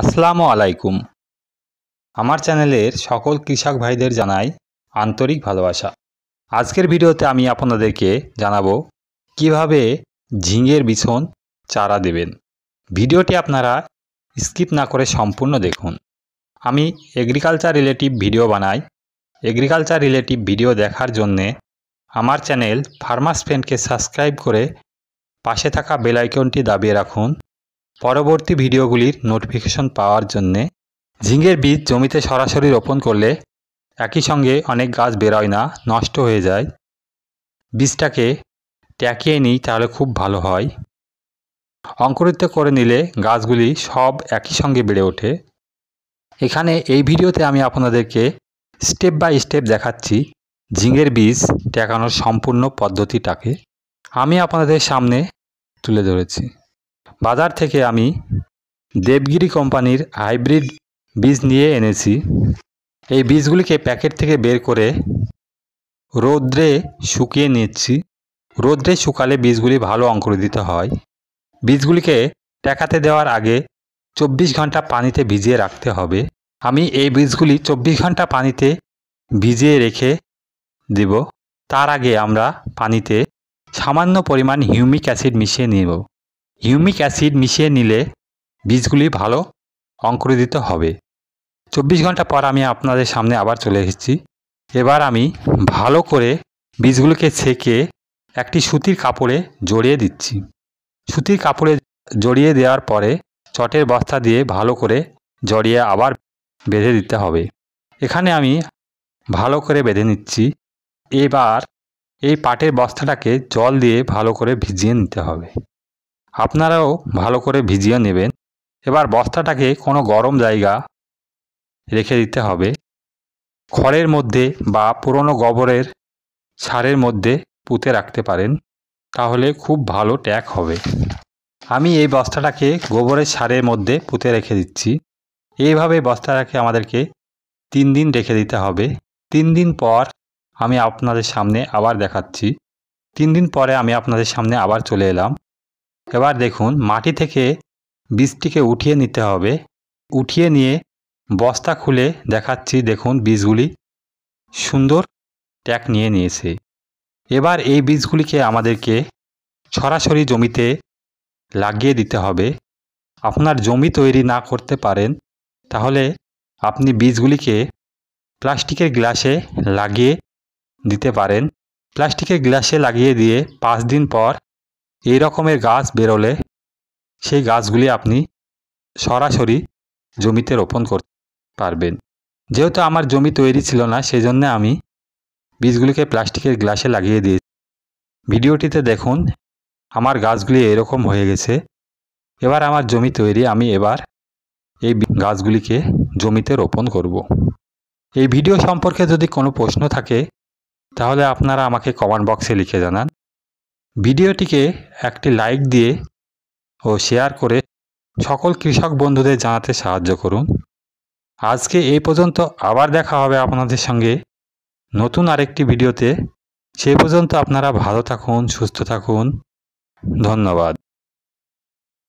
আসসালামু আলাইকুম আমার চ্যানেলের সকল কৃষক ভাইদের জানাই আন্তরিক ভালোবাসা আজকের ভিডিওতে আমি আপনাদেরকে জানাবো কিভাবে ঝিঙের বিছন চারা দেবেন ভিডিওটি আপনারা স্কিপ না করে সম্পূর্ণ দেখুন আমি এগ্রিকালচার রিলেটিভ ভিডিও বানাই এগ্রিকালচার রিলেটিভ ভিডিও দেখার জন্যে আমার চ্যানেল ফার্মাস ফ্রেন্ডকে সাবস্ক্রাইব করে পাশে থাকা বেলাইকনটি দাবিয়ে রাখুন পরবর্তী ভিডিওগুলির নোটিফিকেশন পাওয়ার জন্যে ঝিঙের বীজ জমিতে সরাসরি রোপণ করলে একই সঙ্গে অনেক গাছ বেরোয় না নষ্ট হয়ে যায় বীজটাকে ট্যাকিয়ে নিই তাহলে খুব ভালো হয় অঙ্কুরিত করে নিলে গাছগুলি সব একই সঙ্গে বেড়ে ওঠে এখানে এই ভিডিওতে আমি আপনাদেরকে স্টেপ বাই স্টেপ দেখাচ্ছি ঝিঙের বীজ ট্যাকানোর সম্পূর্ণ পদ্ধতিটাকে আমি আপনাদের সামনে তুলে ধরেছি বাজার থেকে আমি দেবগিরি কোম্পানির হাইব্রিড বীজ নিয়ে এনেছি এই বীজগুলিকে প্যাকেট থেকে বের করে রোদ্রে শুকিয়ে নিচ্ছি রোদ্রে শুকালে বীজগুলি ভালো অঙ্কুর দিতে হয় বীজগুলিকে টেকাতে দেওয়ার আগে চব্বিশ ঘন্টা পানিতে ভিজিয়ে রাখতে হবে আমি এই বীজগুলি চব্বিশ ঘন্টা পানিতে ভিজিয়ে রেখে দেব তার আগে আমরা পানিতে সামান্য পরিমাণ হিউমিক অ্যাসিড মিশিয়ে নেব হিউমিক অ্যাসিড মিশিয়ে নিলে বীজগুলি ভালো অঙ্কুরিত হবে চব্বিশ ঘন্টা পর আমি আপনাদের সামনে আবার চলে এসেছি এবার আমি ভালো করে বীজগুলোকে ছেঁকে একটি সুতির কাপড়ে জড়িয়ে দিচ্ছি সুতির কাপড়ে জড়িয়ে দেওয়ার পরে চটের বস্তা দিয়ে ভালো করে জড়িয়ে আবার বেঁধে দিতে হবে এখানে আমি ভালো করে বেঁধে নিচ্ছি এবার এই পাটের বস্তাটাকে জল দিয়ে ভালো করে ভিজিয়ে নিতে হবে আপনারাও ভালো করে ভিজিয়ে নেবেন এবার বস্তাটাকে কোনো গরম জায়গা রেখে দিতে হবে খড়ের মধ্যে বা পুরনো গোবরের সারের মধ্যে পুঁতে রাখতে পারেন তাহলে খুব ভালো ট্যাক হবে আমি এই বস্তাটাকে গোবরের সারের মধ্যে পুঁতে রেখে দিচ্ছি এইভাবে বস্তাটাকে আমাদেরকে তিন দিন রেখে দিতে হবে তিন দিন পর আমি আপনাদের সামনে আবার দেখাচ্ছি তিন দিন পরে আমি আপনাদের সামনে আবার চলে এলাম এবার দেখুন মাটি থেকে বীজটিকে উঠিয়ে নিতে হবে উঠিয়ে নিয়ে বস্তা খুলে দেখাচ্ছি দেখুন বীজগুলি সুন্দর ট্যাক নিয়ে নিয়েছে এবার এই বীজগুলিকে আমাদেরকে সরাসরি জমিতে লাগিয়ে দিতে হবে আপনার জমি তৈরি না করতে পারেন তাহলে আপনি বীজগুলিকে প্লাস্টিকের গ্লাসে লাগিয়ে দিতে পারেন প্লাস্টিকের গ্লাসে লাগিয়ে দিয়ে পাঁচ দিন পর এই রকমের গাছ বেরোলে সেই গাছগুলি আপনি সরাসরি জমিতে রোপণ করতে পারবেন যেহেতু আমার জমি তৈরি ছিল না সেই জন্যে আমি বীজগুলিকে প্লাস্টিকের গ্লাসে লাগিয়ে দিয়েছি ভিডিওটিতে দেখুন আমার গাছগুলি এরকম হয়ে গেছে এবার আমার জমি তৈরি আমি এবার এই গাছগুলিকে জমিতে রোপণ করব। এই ভিডিও সম্পর্কে যদি কোনো প্রশ্ন থাকে তাহলে আপনারা আমাকে কমেন্ট বক্সে লিখে জানান ভিডিওটিকে একটি লাইক দিয়ে ও শেয়ার করে সকল কৃষক বন্ধুদের জানাতে সাহায্য করুন আজকে এই পর্যন্ত আবার দেখা হবে আপনাদের সঙ্গে নতুন আরেকটি ভিডিওতে সে পর্যন্ত আপনারা ভালো থাকুন সুস্থ থাকুন ধন্যবাদ